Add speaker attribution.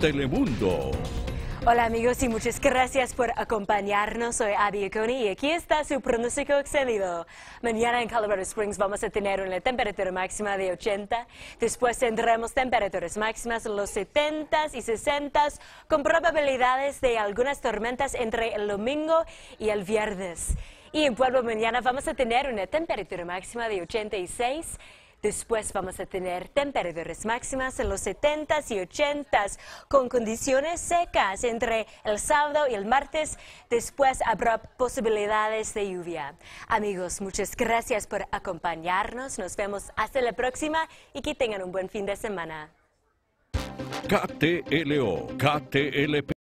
Speaker 1: Telemundo.
Speaker 2: Hola amigos y muchas gracias por acompañarnos. Soy Abby Econi y aquí está su pronóstico excedido. Mañana en Colorado Springs vamos a tener una temperatura máxima de 80. Después tendremos temperaturas máximas en los 70 y 60 con probabilidades de algunas tormentas entre el domingo y el viernes. Y en Pueblo mañana vamos a tener una temperatura máxima de 86 Después vamos a tener temperaturas máximas en los 70s y 80s con condiciones secas entre el sábado y el martes. Después habrá posibilidades de lluvia. Amigos, muchas gracias por acompañarnos. Nos vemos hasta la próxima y que tengan un buen fin de semana.